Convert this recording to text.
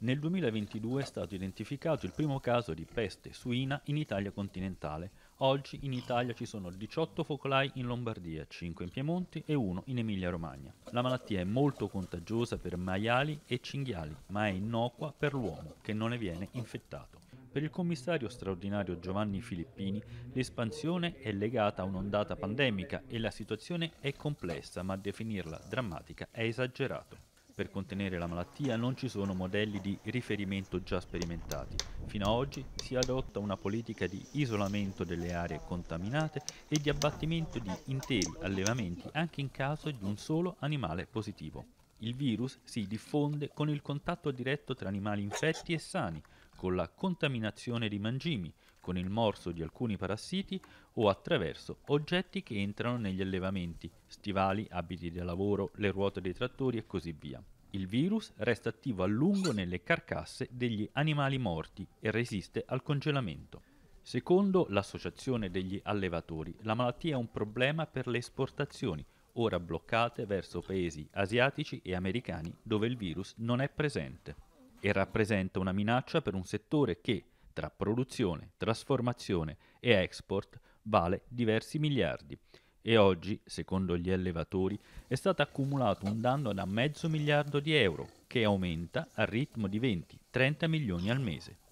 Nel 2022 è stato identificato il primo caso di peste suina in Italia continentale. Oggi in Italia ci sono 18 focolai in Lombardia, 5 in Piemonte e 1 in Emilia-Romagna. La malattia è molto contagiosa per maiali e cinghiali, ma è innocua per l'uomo che non ne viene infettato. Per il commissario straordinario Giovanni Filippini l'espansione è legata a un'ondata pandemica e la situazione è complessa, ma definirla drammatica è esagerato. Per contenere la malattia non ci sono modelli di riferimento già sperimentati. Fino ad oggi si adotta una politica di isolamento delle aree contaminate e di abbattimento di interi allevamenti anche in caso di un solo animale positivo. Il virus si diffonde con il contatto diretto tra animali infetti e sani, con la contaminazione di mangimi, con il morso di alcuni parassiti o attraverso oggetti che entrano negli allevamenti, stivali, abiti da lavoro, le ruote dei trattori e così via. Il virus resta attivo a lungo nelle carcasse degli animali morti e resiste al congelamento. Secondo l'Associazione degli allevatori, la malattia è un problema per le esportazioni, ora bloccate verso paesi asiatici e americani dove il virus non è presente, e rappresenta una minaccia per un settore che, tra produzione, trasformazione e export vale diversi miliardi e oggi, secondo gli allevatori, è stato accumulato un danno da mezzo miliardo di euro che aumenta al ritmo di 20-30 milioni al mese.